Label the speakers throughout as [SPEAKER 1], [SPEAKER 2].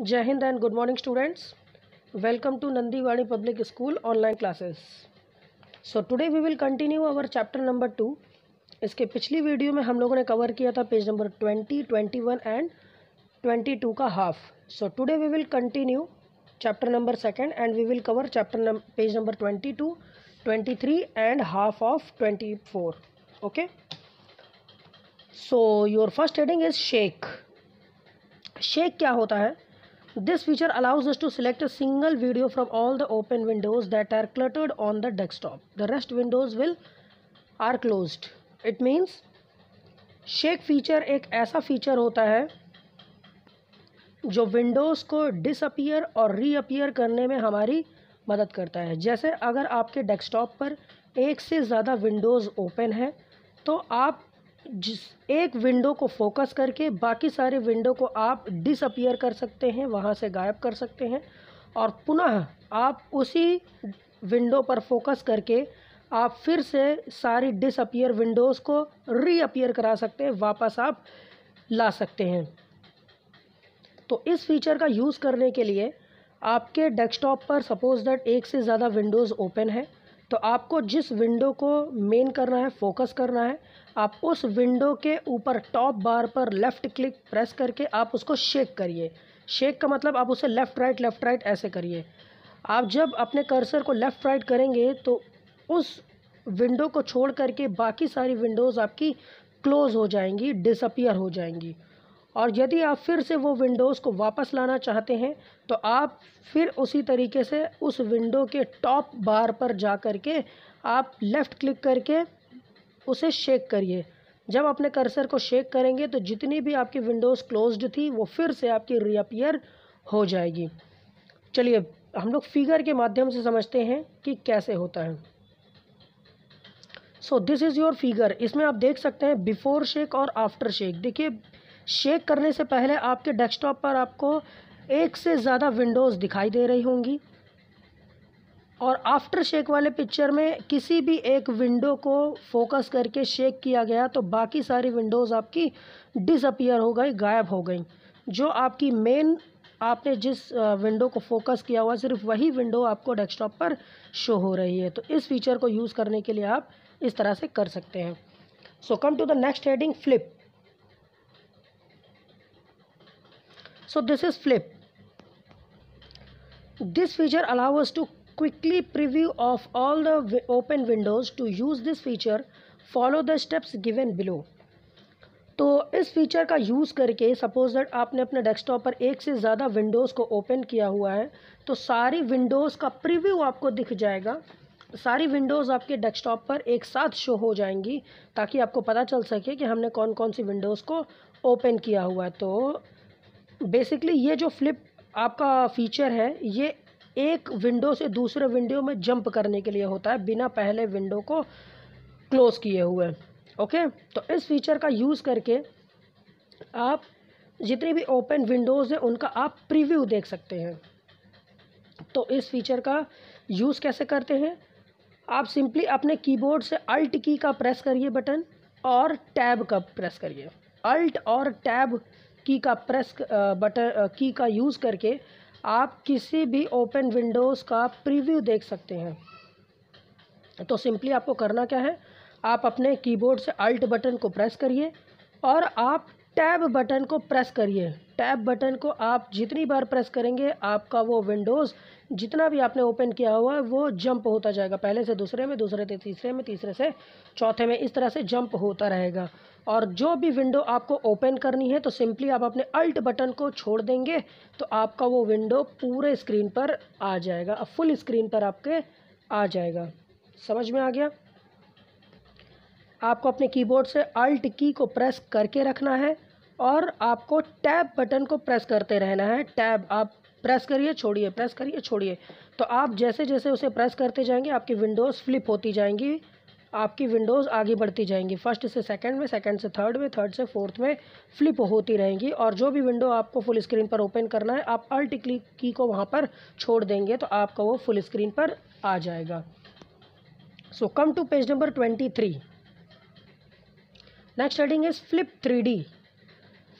[SPEAKER 1] जय हिंद and good morning students welcome to Nandivani public school online classes so today we will continue our chapter number two इसके पिछली video में हम लोगों ने कवर किया था page number twenty twenty one and twenty two का half so today we will continue chapter number second and we will cover chapter page number twenty 23 and half of twenty okay so your first heading is shake shake क्या होता है This feature allows us to select a single video from all the open windows that are cluttered on the desktop. The rest windows will are closed. It means shake feature एक ऐसा feature होता है जो Windows को disappear और reappear करने में हमारी मदद करता है जैसे अगर आपके डेस्कटॉप पर एक से ज़्यादा विंडोज़ ओपन है तो आप जिस एक विंडो को फोकस करके बाकी सारे विंडो को आप डिसअपियर कर सकते हैं वहाँ से गायब कर सकते हैं और पुनः आप उसी विंडो पर फोकस करके आप फिर से सारी डिसअपियर विंडोज़ को रीअपियर करा सकते हैं वापस आप ला सकते हैं तो इस फीचर का यूज़ करने के लिए आपके डेस्कटॉप पर सपोज़ दैट एक से ज़्यादा विंडोज़ ओपन है तो आपको जिस विंडो को मेन करना है फोकस करना है आप उस विंडो के ऊपर टॉप बार पर लेफ़्ट क्लिक प्रेस करके आप उसको शेक करिए शेक का मतलब आप उसे लेफ़्ट राइट लेफ़्ट राइट ऐसे करिए आप जब अपने कर्सर को लेफ़्ट राइट करेंगे तो उस विंडो को छोड़ करके बाकी सारी विंडोज़ आपकी क्लोज़ हो जाएंगी डिसअपियर हो जाएंगी और यदि आप फिर से वो विंडोज़ को वापस लाना चाहते हैं तो आप फिर उसी तरीके से उस विंडो के टॉप बार पर जा कर के आप लेफ़्ट क्लिक करके उसे शेक करिए जब अपने कर्सर को शेक करेंगे तो जितनी भी आपकी विंडोज़ क्लोज्ड थी वो फिर से आपकी रीअपियर हो जाएगी चलिए हम लोग फिगर के माध्यम से समझते हैं कि कैसे होता है so this is your figure इसमें आप देख सकते हैं बिफ़ोर शेक और आफ्टर शेक देखिए शेक करने से पहले आपके डेस्कटॉप पर आपको एक से ज़्यादा विंडोज़ दिखाई दे रही होंगी और आफ्टर शेक वाले पिक्चर में किसी भी एक विंडो को फोकस करके शेक किया गया तो बाकी सारी विंडोज़ आपकी डिसअपियर हो गई गायब हो गई जो आपकी मेन आपने जिस विंडो को फोकस किया हुआ सिर्फ वही विंडो आपको डेस्कटॉप पर शो हो रही है तो इस फीचर को यूज़ करने के लिए आप इस तरह से कर सकते हैं so come to the next heading flip so this is flip this feature allows us to quickly preview of all the wi open windows to use this feature follow the steps given below तो इस feature का use करके suppose that आपने अपने desktop पर एक से ज़्यादा विंडोज़ को ओपन किया हुआ है तो सारी विंडोज़ का प्रीव्यू आपको दिख जाएगा सारी विंडोज़ आपके डेस्कटॉप पर एक साथ शो हो जाएंगी ताकि आपको पता चल सके कि हमने कौन कौन सी विंडोज़ को ओपन किया हुआ है तो बेसिकली ये जो फ्लिप आपका फीचर है ये एक विंडो से दूसरे विंडो में जंप करने के लिए होता है बिना पहले विंडो को क्लोज़ किए हुए ओके तो इस फीचर का यूज़ करके आप जितनी भी ओपन विंडोज़ हैं उनका आप प्रीव्यू देख सकते हैं तो इस फीचर का यूज़ कैसे करते हैं आप सिंपली अपने कीबोर्ड से अल्ट की का प्रेस करिए बटन और टैब का प्रेस करिए अल्ट और टैब की का प्रेस बटन की का यूज़ करके आप किसी भी ओपन विंडोज़ का प्रीव्यू देख सकते हैं तो सिंपली आपको करना क्या है आप अपने कीबोर्ड से अल्ट बटन को प्रेस करिए और आप टैब बटन को प्रेस करिए टैब बटन को आप जितनी बार प्रेस करेंगे आपका वो विंडोज़ जितना भी आपने ओपन किया हुआ है वो जंप होता जाएगा पहले से दूसरे में दूसरे से तीसरे में तीसरे से चौथे में इस तरह से जंप होता रहेगा और जो भी विंडो आपको ओपन करनी है तो सिंपली आप अपने अल्ट बटन को छोड़ देंगे तो आपका वो विंडो पूरे स्क्रीन पर आ जाएगा अब फुल स्क्रीन पर आपके आ जाएगा समझ में आ गया आपको अपने कीबोर्ड से अल्ट की को प्रेस करके रखना है और आपको टैब बटन को प्रेस करते रहना है टैब आप प्रेस करिए छोड़िए प्रेस करिए छोड़िए तो आप जैसे जैसे उसे प्रेस करते जाएंगे आपकी विंडोज़ फ्लिप होती जाएंगी आपकी विंडोज़ आगे बढ़ती जाएंगी फर्स्ट से सेकंड में सेकंड से थर्ड में थर्ड से फोर्थ में फ्लिप होती रहेंगी और जो भी विंडो आपको फुल स्क्रीन पर ओपन करना है आप अल्ट क्लिक की को वहाँ पर छोड़ देंगे तो आपका वो फुल स्क्रीन पर आ जाएगा so come to page number twenty three next heading is flip three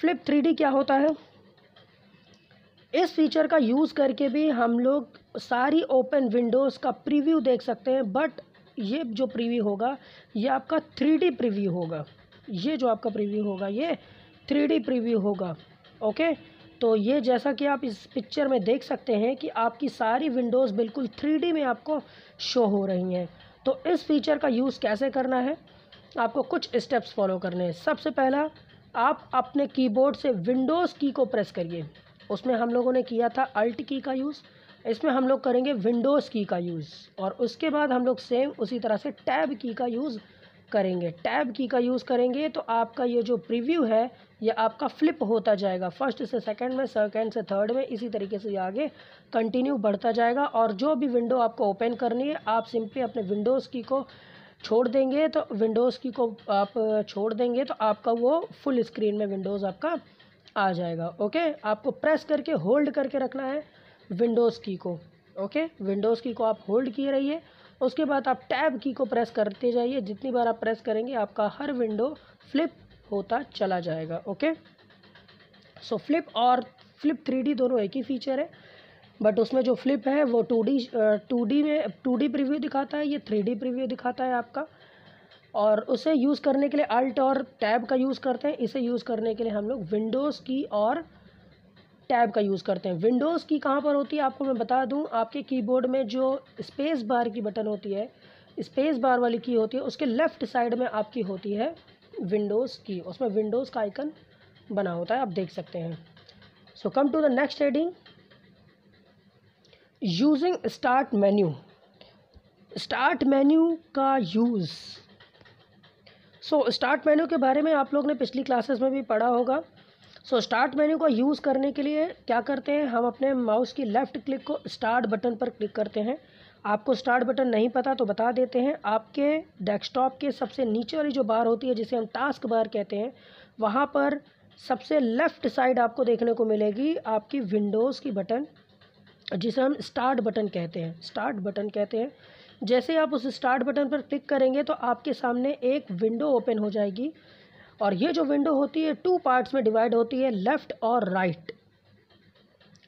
[SPEAKER 1] flip three क्या होता है इस फीचर का यूज़ करके भी हम लोग सारी ओपन विंडोज़ का प्रीव्यू देख सकते हैं बट ये जो प्रीव्यू होगा ये आपका थ्री डी प्रीव्यू होगा ये जो आपका प्रीव्यू होगा ये थ्री डी प्रीव्यू होगा ओके तो ये जैसा कि आप इस पिक्चर में देख सकते हैं कि आपकी सारी विंडोज़ बिल्कुल थ्री डी में आपको शो हो रही हैं तो इस फीचर का यूज़ कैसे करना है आपको कुछ स्टेप्स फॉलो करने हैं सबसे पहला आप अपने कीबोर्ड से विंडोज़ की को प्रेस करिए उसमें हम लोगों ने किया था अल्ट की का यूज़ इसमें हम लोग करेंगे विंडोज़ की का यूज़ और उसके बाद हम लोग सेम उसी तरह से टैब की का यूज़ करेंगे टैब की का यूज़ करेंगे तो आपका ये जो प्रीव्यू है ये आपका फ्लिप होता जाएगा फर्स्ट से सेकंड में सेकंड से थर्ड में इसी तरीके से आगे कंटिन्यू बढ़ता जाएगा और जो भी विंडो आपको ओपन करनी है आप सिंपली अपने विंडोज़ की को छोड़ देंगे तो विंडोज़ की को आप छोड़ देंगे तो आपका वो फुल स्क्रीन में विंडोज़ आपका आ जाएगा ओके आपको प्रेस करके होल्ड करके रखना है विंडोज़ की को ओके विंडोज़ की को आप होल्ड किए रहिए उसके बाद आप टैब की को प्रेस करते जाइए जितनी बार आप प्रेस करेंगे आपका हर विंडो फ्लिप होता चला जाएगा ओके सो फ्लिप और फ्लिप थ्री दोनों एक ही फीचर है बट उसमें जो फ्लिप है वो टू डी टू डी में टू डी प्रिव्यू दिखाता है ये थ्री डी प्रिव्यू दिखाता है आपका और उसे यूज़ करने के लिए अल्ट और टैब का यूज़ करते हैं इसे यूज़ करने के लिए हम लोग विंडोज़ की और टैब का यूज़ करते हैं विंडोज़ की कहाँ पर होती है आपको मैं बता दूँ आपके कीबोर्ड में जो स्पेस बार की बटन होती है स्पेस बार वाली की होती है उसके लेफ़्ट साइड में आपकी होती है विंडोज़ की उसमें विंडोज़ का आइकन बना होता है आप देख सकते हैं so come to the next heading using start menu start menu का यूज़ सो स्टार्ट मेन्यू के बारे में आप लोग ने पिछली क्लासेस में भी पढ़ा होगा सो स्टार्ट मेन्यू का यूज़ करने के लिए क्या करते हैं हम अपने माउस की लेफ़्ट क्लिक को स्टार्ट बटन पर क्लिक करते हैं आपको स्टार्ट बटन नहीं पता तो बता देते हैं आपके डेस्कटॉप के सबसे नीचे वाली जो बार होती है जिसे हम टास्क बार कहते हैं वहाँ पर सबसे लेफ़्ट साइड आपको देखने को मिलेगी आपकी विंडोज़ की बटन जिसे हम स्टार्ट बटन कहते हैं स्टार्ट बटन कहते हैं जैसे आप उस स्टार्ट बटन पर क्लिक करेंगे तो आपके सामने एक विंडो ओपन हो जाएगी और ये जो विंडो होती है टू पार्ट्स में डिवाइड होती है लेफ़्ट और राइट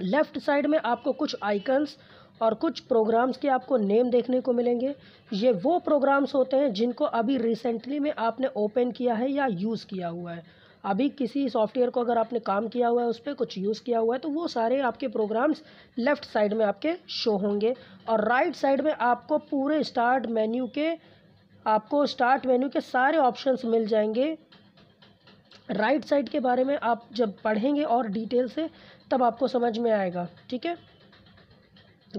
[SPEAKER 1] लेफ़्ट साइड में आपको कुछ आइकन्स और कुछ प्रोग्राम्स के आपको नेम देखने को मिलेंगे ये वो प्रोग्राम्स होते हैं जिनको अभी रिसेंटली में आपने ओपन किया है या यूज़ किया हुआ है अभी किसी सॉफ्टवेयर को अगर आपने काम किया हुआ है उस पर कुछ यूज़ किया हुआ है तो वो सारे आपके प्रोग्राम्स लेफ़्ट साइड में आपके शो होंगे और राइट साइड में आपको पूरे स्टार्ट मेन्यू के आपको स्टार्ट मेन्यू के सारे ऑप्शंस मिल जाएंगे राइट right साइड के बारे में आप जब पढ़ेंगे और डिटेल से तब आपको समझ में आएगा ठीक है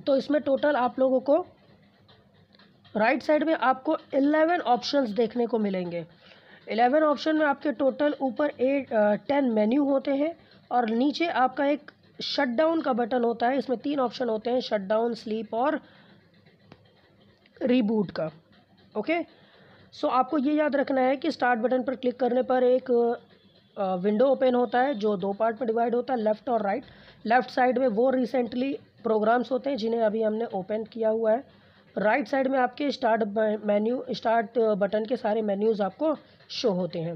[SPEAKER 1] तो इसमें टोटल आप लोगों को राइट right साइड में आपको 11 ऑप्शंस देखने को मिलेंगे 11 ऑप्शन में आपके टोटल ऊपर एट टेन मेन्यू होते हैं और नीचे आपका एक शट डाउन का बटन होता है इसमें तीन ऑप्शन होते हैं शट डाउन स्लीप और रीबूट का ओके सो so, आपको ये याद रखना है कि स्टार्ट बटन पर क्लिक करने पर एक विंडो ओपन होता है जो दो पार्ट में डिवाइड होता है लेफ़्ट और राइट लेफ़्ट साइड में वो रिसेंटली प्रोग्राम्स होते हैं जिन्हें अभी हमने ओपन किया हुआ है राइट right साइड में आपके स्टार्ट मेन्यू स्टार्ट बटन के सारे मेन्यूज़ आपको शो होते हैं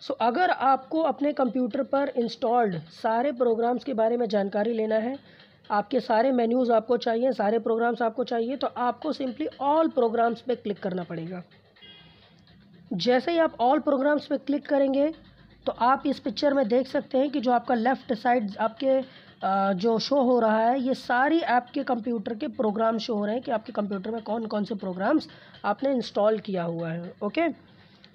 [SPEAKER 1] सो so, अगर आपको अपने कंप्यूटर पर इंस्टॉल्ड सारे प्रोग्राम्स के बारे में जानकारी लेना है आपके सारे मेन्यूज़ आपको चाहिए सारे प्रोग्राम्स आपको चाहिए तो आपको सिंपली ऑल प्रोग्राम्स पे क्लिक करना पड़ेगा जैसे ही आप ऑल प्रोग्राम्स पे क्लिक करेंगे तो आप इस पिक्चर में देख सकते हैं कि जो आपका लेफ़्ट साइड आपके जो शो हो रहा है ये सारी आपके कंप्यूटर के प्रोग्राम शो हो रहे हैं कि आपके कंप्यूटर में कौन कौन से प्रोग्राम्स आपने इंस्टॉल किया हुआ है ओके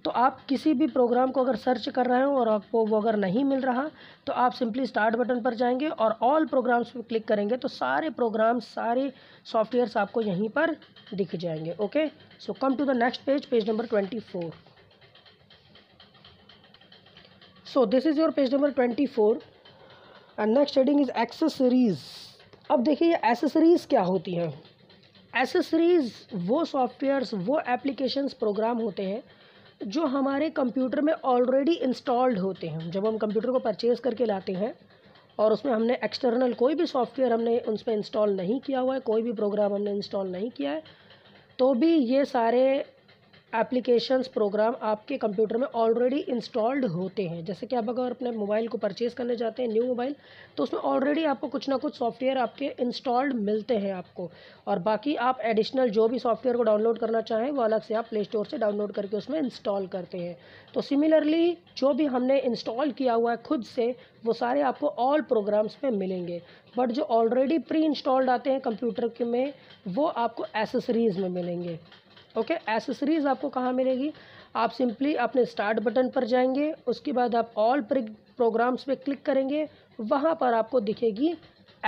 [SPEAKER 1] तो आप किसी भी प्रोग्राम को अगर सर्च कर रहे हो और आपको वो अगर नहीं मिल रहा तो आप सिंपली स्टार्ट बटन पर जाएंगे और ऑल प्रोग्राम्स पर क्लिक करेंगे तो सारे प्रोग्राम्स सारे सॉफ्टवेयर्स आपको यहीं पर दिख जाएंगे okay to the next page page number twenty four so this is your page number twenty four and next heading is accessories अब देखिए एसेसरीज़ क्या होती हैं एसेसरीज़ वो सॉफ्टवेयर्स वो एप्लीकेशंस प्रोग्राम होते हैं जो हमारे कंप्यूटर में ऑलरेडी इंस्टॉल्ड होते हैं जब हम कंप्यूटर को परचेज़ करके लाते हैं और उसमें हमने एक्सटर्नल कोई भी सॉफ्टवेयर हमने उस पर इंस्टॉल नहीं किया हुआ है कोई भी प्रोग्राम हमने इंस्टॉल नहीं किया है तो भी ये सारे एप्लीकेशंस प्रोग्राम आपके कंप्यूटर में ऑलरेडी इंस्टॉल्ड होते हैं जैसे कि आप अगर अपने मोबाइल को परचेज़ करने जाते हैं न्यू मोबाइल तो उसमें ऑलरेडी आपको कुछ ना कुछ सॉफ्टवेयर आपके इंस्टॉल्ड मिलते हैं आपको और बाकी आप एडिशनल जो भी सॉफ्टवेयर को डाउनलोड करना चाहें वो अलग से आप प्ले स्टोर से डाउनलोड करके उसमें इंस्टॉल करते हैं तो सिमिलरली जो भी हमने इंस्टॉल किया हुआ है खुद से वो सारे आपको ऑल प्रोग्राम्स में मिलेंगे बट जो ऑलरेडी प्री इंस्टॉल्ड आते हैं कंप्यूटर के में वो आपको एसेसरीज़ में मिलेंगे ओके एसेसरीज़ आपको कहाँ मिलेगी आप सिंपली अपने स्टार्ट बटन पर जाएंगे उसके बाद आप ऑल प्रोग्राम्स पे क्लिक करेंगे वहाँ पर आपको दिखेगी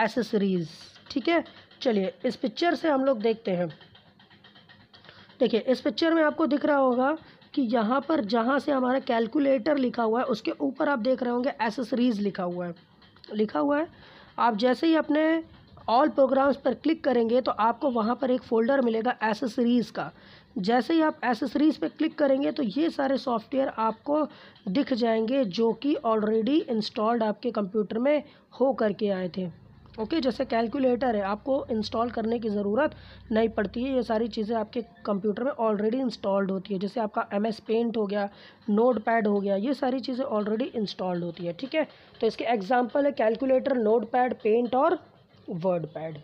[SPEAKER 1] एसेसरीज़ ठीक है चलिए इस पिक्चर से हम लोग देखते हैं देखिए इस पिक्चर में आपको दिख रहा होगा कि यहाँ पर जहाँ से हमारा कैलकुलेटर लिखा हुआ है उसके ऊपर आप देख रहे होंगे एसेसरीज़ लिखा हुआ है लिखा हुआ है आप जैसे ही अपने ऑल प्रोग्राम्स पर क्लिक करेंगे तो आपको वहाँ पर एक फ़ोल्डर मिलेगा एसेसरीज़ का जैसे ही आप एसेसरीज़ पे क्लिक करेंगे तो ये सारे सॉफ्टवेयर आपको दिख जाएंगे जो कि ऑलरेडी इंस्टॉल्ड आपके कंप्यूटर में हो करके आए थे ओके okay, जैसे कैलकुलेटर है आपको इंस्टॉल करने की ज़रूरत नहीं पड़ती है ये सारी चीज़ें आपके कंप्यूटर में ऑलरेडी इंस्टॉल्ड होती है जैसे आपका एम एस पेंट हो गया नोट पैड हो गया ये सारी चीज़ें ऑलरेडी इंस्टॉल्ड होती है ठीक है तो इसके एग्जाम्पल है कैलकुलेटर नोट पैड पेंट और wordpad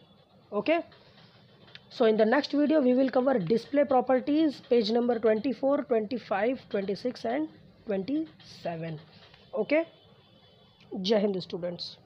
[SPEAKER 1] okay so in the next video we will cover display properties page number twenty four twenty five twenty six and twenty seven okay जय हिंद स्टूडेंट्स